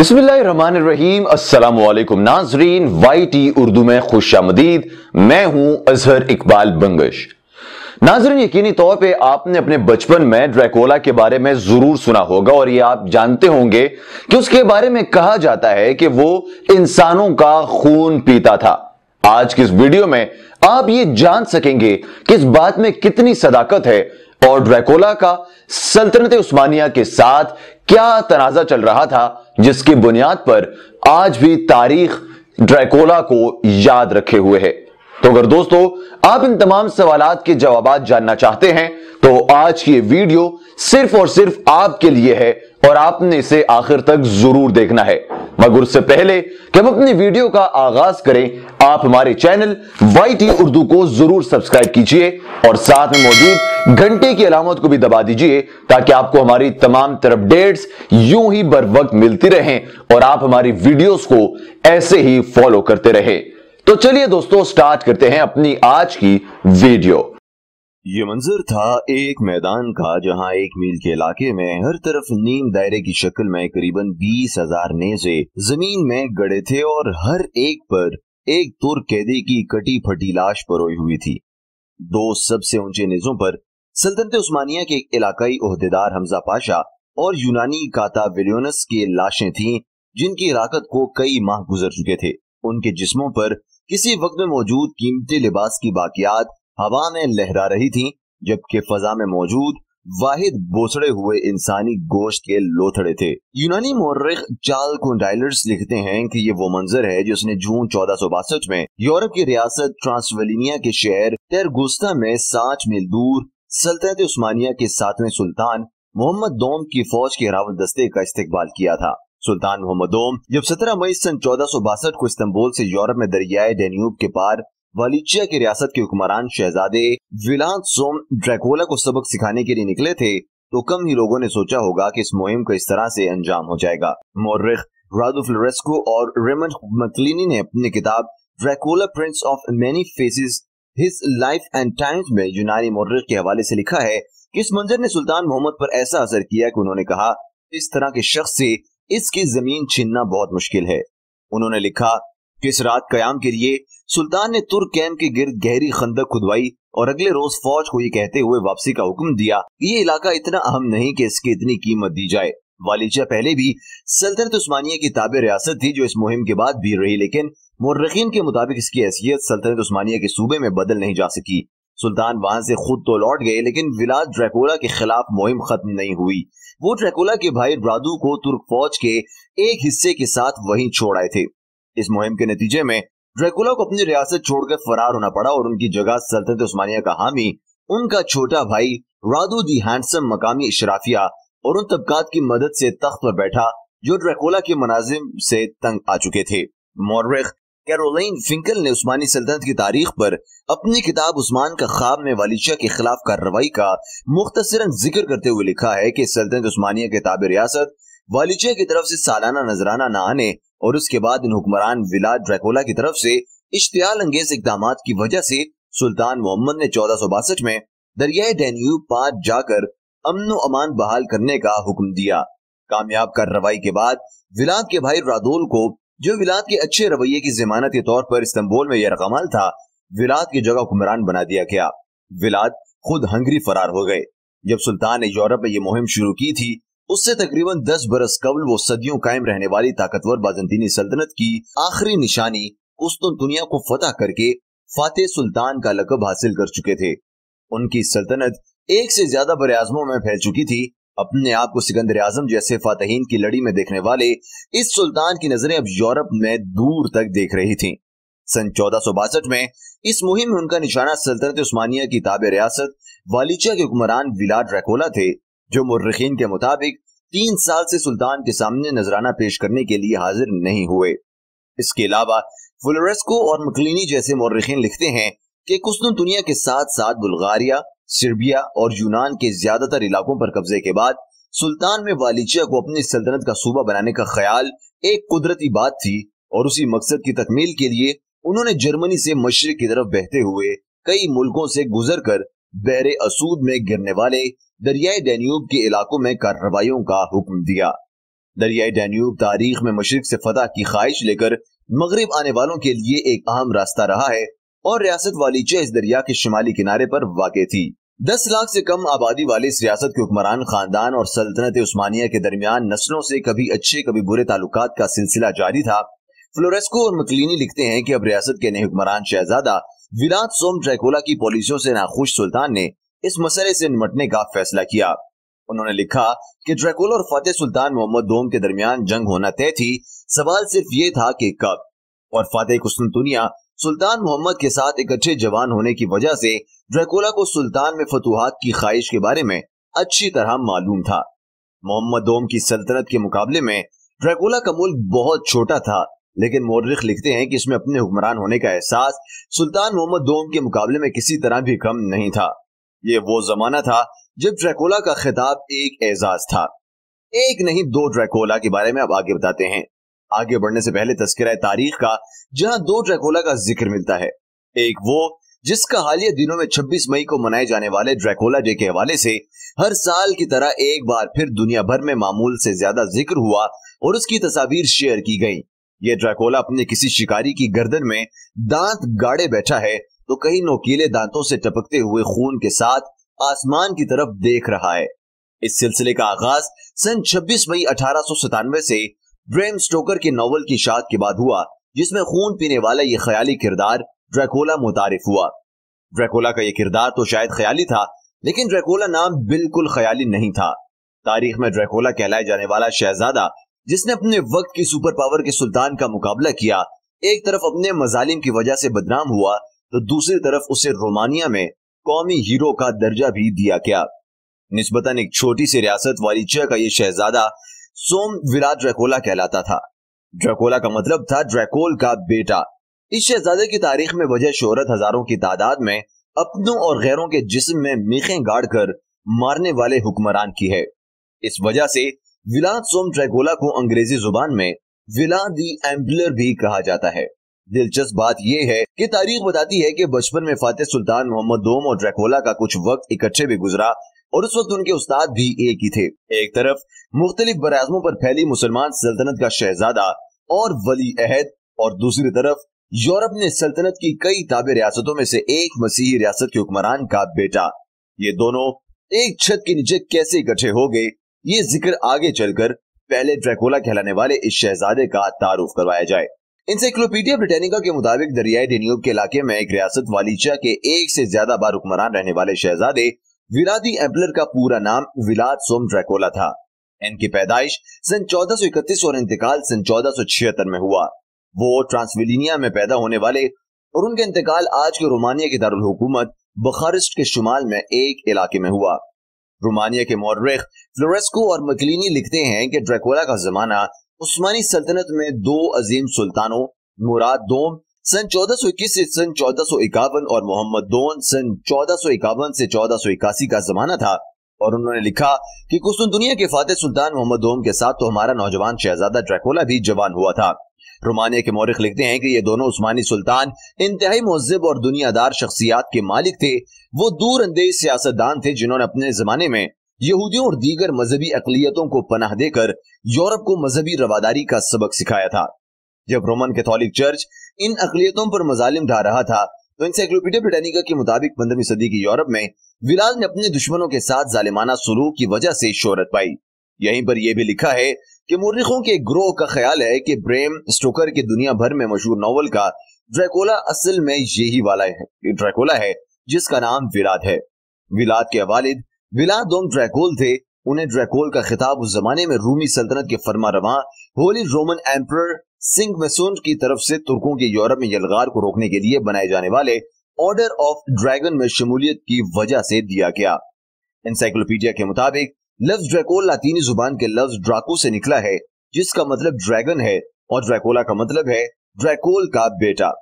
बिस्मिल्लाम असलकुम नाजरीन Y T Urdu में खुश आमदीद मैं हूं अजहर इकबाल बंगश नाजरीन यकीनी तौर पे आपने अपने बचपन में ड्रैकोला के बारे में जरूर सुना होगा और ये आप जानते होंगे कि उसके बारे में कहा जाता है कि वो इंसानों का खून पीता था आज की इस वीडियो में आप ये जान सकेंगे कि इस बात में कितनी सदाकत है और ड्रैकोला का सल्तनत उस्मानिया के साथ क्या तनाजा चल रहा था जिसकी बुनियाद पर आज भी तारीख ड्रैकोला को याद रखे हुए है तो अगर दोस्तों आप इन तमाम सवाल के जवाब जानना चाहते हैं तो आज की वीडियो सिर्फ और सिर्फ आपके लिए है और आपने इसे आखिर तक जरूर देखना है मगर उससे पहले कि हम अपनी वीडियो का आगाज करें आप हमारे चैनल वाई टी उर्दू को जरूर सब्सक्राइब कीजिए और साथ में मौजूद घंटे की अलामत को भी दबा दीजिए ताकि आपको हमारी तमाम तरफ डेट्स यूं ही बर वक्त मिलती रहें और आप हमारी वीडियोस को ऐसे ही फॉलो करते रहे तो चलिए दोस्तों स्टार्ट करते हैं अपनी आज की वीडियो ये मंजर था एक मैदान का जहां एक मील के इलाके में हर तरफ नीम दायरे की शक्ल में करीबन बीस हजार नेजे जमीन में गड़े थे और हर एक पर एक तुर कैदी की कटी फटी लाश परोई हुई थी दो सबसे ऊंचे नेजों पर सल्तनत उस्मानिया के इलाकाई अहदेदार हमजा पाशा और यूनानी काता विलियोनस के लाशें थीं जिनकी राकत को कई माह गुजर चुके थे उनके जिस्मों पर किसी वक्त में मौजूद कीमती लिबास की बाकियात हवा में लहरा रही थीं, जबकि फजा में मौजूद वाहिद बोसड़े हुए इंसानी गोश्त के लोथड़े थे यूनानी मौरख चाल कुंडाइलर्स लिखते हैं कि ये वो मंजर है जिसने जून चौदह सौ बासठ में यूरोप की रियासत ट्रांसवेलिनिया के शहर तेरगुस्ता में साठ मील दूर सल्तनत उस्मानिया के सातवें सुल्तान मोहम्मद दोम की फौज के रावल दस्ते का इस्तेबाल किया था सुल्तान मोहम्मद दोम जब सत्रह मई सन चौदह को इस्तेमाल से यूरोप में दरियाए डेन्यूब के पार वलीचिया की रियासत के हुक्मरान शहजादे विलांत सोम ड्रैकोला को सबक सिखाने के लिए निकले थे तो कम ही लोगों ने सोचा होगा कि इस मुहिम को इस तरह से अंजाम हो जाएगा मोर्रिख रादो फ्लोरेस्को और रेमंड मकलिनी ने अपनी किताब Dracula prince of many faces his life and times में यूनानी मोर्रिख के हवाले से लिखा है कि इस मंजर ने सुल्तान मोहम्मद पर ऐसा असर किया कि उन्होंने कहा इस तरह के शख्स से इसकी जमीन छीनना बहुत मुश्किल है उन्होंने लिखा किस रात कयाम के लिए सुल्तान ने तुर्क कैम के गिर गहरी खंदक खुदवाई और अगले रोज फौज को ये कहते हुए वापसी का हुक्म दिया ये इलाका इतना अहम नहीं कि इसकी इतनी कीमत दी जाए वालिजा पहले भी सल्तनत उस्मानिया की ताबे रियासत थी जो इस मुहिम के बाद भी रही लेकिन मुर्रखीन के मुताबिक इसकी हैसियत सल्तनत उस्मानिया के सूबे में बदल नहीं जा सकी सुल्तान वहां से खुद तो लौट गए लेकिन विलाद ड्रैकोला के खिलाफ मुहिम खत्म नहीं हुई वो ड्रैकोला के भाई रादू को तुर्क फौज के एक हिस्से के साथ वहीं छोड़ आए थे इस मुहिम के नतीजे में ड्रैकुला को अपनी रियासत छोड़कर फरार होना पड़ा और उनकी जगह सल्तनत उस्मानिया का हामी उनका छोटा भाई रादू दी हैंडसम मकामी इशराफिया और उन तबकात की मदद से तख्त पर बैठा जो ड्रैकोला के मनाजिम से तंग आ चुके थे मोरख कैरोलिन फिंकल ने उस्मानी सल्तनत की तारीख पर अपनी किताब उस्मान का ख्वाब में वालिशा के खिलाफ कार्रवाई का मुख्तसरन जिक्र करते हुए लिखा है कि सल्तनत उस्मानिया के ताब रियासत वालिशा की तरफ से सालाना नजराना न आने और उसके बाद इन हुक्मरान विला ड्रैकोला की तरफ से इश्तियाल अंगेज इकदाम की वजह से सुल्तान मोहम्मद ने चौदह में दरियाए डेन्यू पार जाकर अमनो अमान बहाल करने का हुक्म दिया कामयाब कार्रवाई के बाद विलाद के भाई रादोल को जो विलाद के अच्छे रवैये की जमानत के तौर पर इस्तंबुल में यह रकमाल था विलाद की जगह हुक्मरान बना दिया गया विलाद खुद हंगरी फरार हो गए जब सुल्तान ने यूरोप में यह मुहिम शुरू की थी उससे तकरीबन 10 बरस कबल वो सदियों कायम रहने वाली ताकतवर बाजंतीनी सल्तनत की आखिरी निशानी कुस्तुनतुनिया को फतह करके फातेह सुल्तान का लकब हासिल कर चुके थे उनकी सल्तनत एक से ज्यादा बर आजमों में फैल चुकी थी अपने आप को सिकंदर आजम जैसे फातहीन की लड़ी में देखने वाले इस सुल्तान की नजरें अब यूरोप में दूर तक देख रही थीं। सन चौदह में इस मुहिम में उनका निशाना सल्तनत उस्मानिया की ताब रियासत वालीचा के हुक्मरान विलाड रैकोला थे जो मुर्रखीन के मुताबिक तीन साल से सुल्तान के सामने नजराना पेश करने के लिए हाजिर नहीं हुए इसके अलावा फुलरेस्को और मकलिनी जैसे मुर्रखीन लिखते हैं कि कुसनुन दुनिया के साथ साथ बुल्गारिया सर्बिया और यूनान के ज्यादातर इलाकों पर कब्जे के बाद सुल्तान में वालिचिया को अपनी सल्तनत का सूबा बनाने का ख्याल एक कुदरती बात थी और उसी मकसद की तकमील के लिए उन्होंने जर्मनी से मशरक की तरफ बहते हुए कई मुल्कों से गुजर कर बहरे असूद में गिरने वाले दरियाए डेन्यूब के इलाकों में कार्रवाई का हुक्म दिया दरियाए डेन्यूब तारीख में मशरक से फतह की ख्वाहिश लेकर मगरब आने वालों के लिए एक अहम रास्ता रहा है और रियासत वाली इस दरिया के शिमाली किनारे पर वाक़ थी दस लाख से कम आबादी वाले इस रियासत के हुक्मरान खानदान और सल्तनत उस्मानिया के दरमियान नस्लों से कभी अच्छे कभी बुरे ताल्लुक का सिलसिला जारी था फ्लोरेस्को और मकलिनी लिखते हैं कि अब रियासत के नए हुक्मरान शहजादा विराट सोम ट्रैकोला की पॉलिसियों से नाखुश सुल्तान ने इस मसले से निमटने का फैसला किया उन्होंने लिखा कि ड्रैकुल और फतेह सुल्तान मोहम्मद दोम के दरमियान जंग होना तय थी सवाल सिर्फ ये था कि कब और फतेह कुस्तुनिया सुल्तान मोहम्मद के साथ एक अच्छे जवान होने की वजह से ड्रैकुला को सुल्तान में फतुहात की ख्वाहिश के बारे में अच्छी तरह मालूम था मोहम्मद दोम की सल्तनत के मुकाबले में ड्रैकुला का मुल्क बहुत छोटा था लेकिन मोर्रिख लिखते हैं कि इसमें अपने हुक्मरान होने का एहसास सुल्तान मोहम्मद दोम के मुकाबले में किसी तरह भी कम नहीं था ये वो जमाना था जब ड्रैकोला का खिताब एक एजाज था एक नहीं दो ड्रैकोला के बारे में अब आगे बताते हैं आगे बढ़ने से पहले तस्करा तारीख का जहां दो ड्रैकोला का जिक्र मिलता है एक वो जिसका हालिया दिनों में 26 मई को मनाए जाने वाले ड्रैकोला डे के हवाले से हर साल की तरह एक बार फिर दुनिया भर में मामूल से ज्यादा जिक्र हुआ और उसकी तस्वीर शेयर की गई ये ड्रैकोला अपने किसी शिकारी की गर्दन में दांत गाड़े बैठा है तो कई नोकीले दांतों से टपकते हुए खून के साथ आसमान की तरफ देख रहा है इस सिलसिले का आगाज सन 26 मई अठारह से ब्रेम स्टोकर के नॉवल की शाद के बाद हुआ जिसमें खून पीने वाला ये ख्याली किरदार ड्रैकोला मुतारिफ हुआ ड्रैकोला का यह किरदार तो शायद ख्याली था लेकिन ड्रैकोला नाम बिल्कुल ख्याली नहीं था तारीख में ड्रैकोला कहलाए जाने वाला शहजादा जिसने अपने वक्त की सुपर पावर के सुल्तान का मुकाबला किया एक तरफ अपने मजालिम की वजह से बदनाम हुआ तो दूसरी तरफ उसे रोमानिया में कौमी हीरो का दर्जा भी दिया गया नस्बता एक छोटी सी रियासत चय का यह शहजादा सोम विराट ड्रैकोला कहलाता था ड्रैकोला का मतलब था ड्रैकोल का बेटा इस शहजादे की तारीख में वजह शोहरत हजारों की तादाद में अपनों और गैरों के जिस्म में मीखें गाड़ कर मारने वाले हुक्मरान की है इस वजह से विलाद सोम ड्रैकोला को अंग्रेजी जुबान में विला दी एम्पलर भी कहा जाता है दिलचस्प बात यह है कि तारीख बताती है कि बचपन में फातेह सुल्तान मोहम्मद दोम और ड्रैकोला का कुछ वक्त इकट्ठे भी गुजरा और उस वक्त उनके उस्ताद भी एक ही थे एक तरफ मुख्तलिफ बराजमों पर फैली मुसलमान सल्तनत का शहजादा और वली अहद और दूसरी तरफ यूरोप ने सल्तनत की कई ताबे रियासतों में से एक मसीही रियासत के हुक्मरान का बेटा ये दोनों एक छत के नीचे कैसे इकट्ठे हो गए ये जिक्र आगे चलकर पहले ड्रैकोला कहलाने वाले इस शहजादे का तारुफ करवाया जाए इंसाइक्लोपीडिया ब्रिटेनिका के मुताबिक दरियाई डेन्यूब के इलाके में एक रियासत वालीचा के एक से ज्यादा बार हुक्मरान रहने वाले शहजादे विलादी एम्पलर का पूरा नाम विलाद सोम ड्रैकोला था इनकी पैदाइश सन 1431 और इंतकाल सन 1476 में हुआ वो ट्रांसविलिनिया में पैदा होने वाले और उनके इंतकाल आज के रोमानिया की दारकूमत बखारिस्ट के शुमाल में एक इलाके में हुआ रोमानिया के मौरख फ्लोरेस्को और मकलिनी लिखते हैं कि ड्रैकोला का जमाना उस्मानी सल्तनत में दो अजीम सुल्तानों मुराद दोम सन 1421 से सन चौदह और मोहम्मद दोन सन चौदह से चौदह का जमाना था और उन्होंने लिखा कि कुछ दुनिया के फातह सुल्तान मोहम्मद दोम के साथ तो हमारा नौजवान शहजादा ड्रैकोला भी जवान हुआ था रोमानिया के मौरख लिखते हैं कि ये दोनों उस्मानी सुल्तान इंतहाई महजब और दुनियादार शख्सियात के मालिक थे वो दूर अंदेज सियासतदान थे जिन्होंने अपने जमाने में यहूदियों और दीगर मजहबी अकलीतों को पनाह देकर यूरोप को मजहबी रवादारी का सबक सिखाया था जब रोमन कैथोलिक चर्च इन अकलीतों पर मजालिम ढा रहा था तो इंसाइक्लोपीडिया ब्रिटानिका के मुताबिक पंद्रहवीं सदी के यूरोप में विलाल ने अपने दुश्मनों के साथ जालिमाना सुलूक की वजह से शोहरत पाई यहीं पर यह भी लिखा है कि मुर्खों के ग्रोह का ख्याल है कि ब्रेम स्टोकर के दुनिया भर में मशहूर नावल का ड्रैकोला असल में यही वाला है ड्रैकोला है जिसका नाम विराद है विलाद के वालिद विलादोंग ड्रैकोल थे उन्हें ड्रैकोल का खिताब उस जमाने में रूमी सल्तनत के फरमा रवा holy Roman emperor Sigismund की तरफ से तुर्कों के यूरोप में यलगार को रोकने के लिए बनाए जाने वाले ऑर्डर ऑफ ड्रैगन में शमूलियत की वजह से दिया गया इंसाइक्लोपीडिया के मुताबिक लफ्ज ड्रैकोल लातीनी जुबान के लफ्ज ड्राको से निकला है जिसका मतलब ड्रैगन है और ड्रैकोला का मतलब है ड्रैकोल का बेटा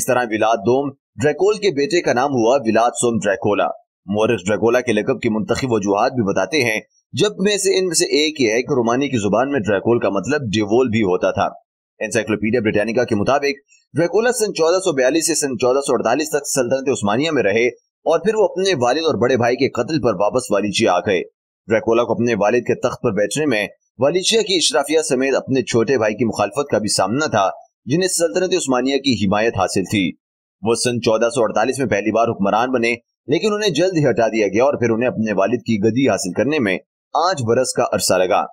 इस तरह विलाद दोम ड्रैकोल के बेटे का नाम हुआ विलाद सोम ड्रैकोला मोरिस ड्रैकोला के लकब की मुंतब वजूहत भी बताते हैं जब में से इनमें से एक ये है कि रोमानी की जुबान में ड्रैकोल का मतलब डिवोल भी होता था एनसाइक्लोपीडिया ब्रिटानिका के मुताबिक ड्रैकोला सन 1442 से सन 1448 तक सल्तनत उस्मानिया में रहे और फिर वो अपने वालिद और बड़े भाई के कत्ल पर वापस वालीचिया आ गए ड्रैकोला को अपने वालिद के तख्त पर बैठने में वालीचिया की इशराफिया समेत अपने छोटे भाई की मुखालफत का भी सामना था जिन्हें सल्तनत उस्मानिया की हिमायत हासिल थी वो सन 1448 में पहली बार हुक्मरान बने लेकिन उन्हें जल्द ही हटा दिया गया और फिर उन्हें अपने वालिद की गदी हासिल करने में आठ बरस का अरसा लगा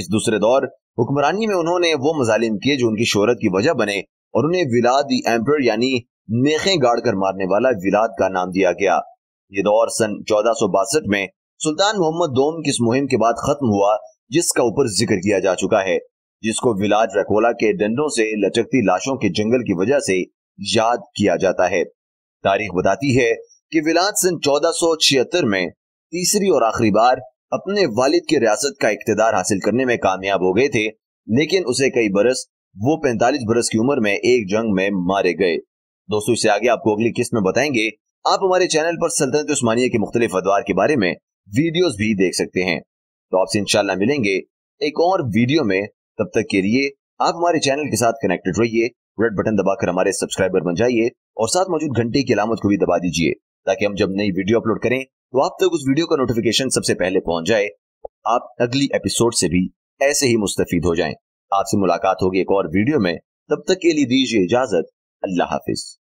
इस दूसरे दौर हुक्मरानी में उन्होंने वो मजालिम किए जो उनकी शोहरत की वजह बने और उन्हें विलाद एम्पर यानी मेखें गाड़ कर मारने वाला विलाद का नाम दिया गया ये दौर सन चौदह में सुल्तान मोहम्मद दोम की इस मुहिम के बाद खत्म हुआ जिसका ऊपर जिक्र किया जा चुका है जिसको विलाद रकोला के डंडों से लचकती लाशों के जंगल की वजह से याद किया जाता है तारीख बताती है कि विलाद सिंह चौदह में तीसरी और आखिरी बार अपने वालिद की रियासत का इकतदार हासिल करने में कामयाब हो गए थे लेकिन उसे कई बरस वो पैंतालीस बरस की उम्र में एक जंग में मारे गए दोस्तों इससे आगे आपको अगली किस्त में बताएंगे आप हमारे चैनल पर सल्तनत उस्मानिया के मुख्तलिफ अदवार के बारे में वीडियोस भी देख सकते हैं तो आपसे इनशाला मिलेंगे एक और वीडियो में तब तक के लिए आप हमारे चैनल के साथ कनेक्टेड रहिए रेड बटन दबाकर हमारे सब्सक्राइबर बन जाइए और साथ मौजूद घंटे की अलामत को भी दबा दीजिए ताकि हम जब नई वीडियो अपलोड करें तो आप तक उस वीडियो का नोटिफिकेशन सबसे पहले पहुंच जाए आप अगली एपिसोड से भी ऐसे ही मुस्तफीद हो जाएं आपसे मुलाकात होगी एक और वीडियो में तब तक के लिए दीजिए इजाजत अल्लाह हाफिज़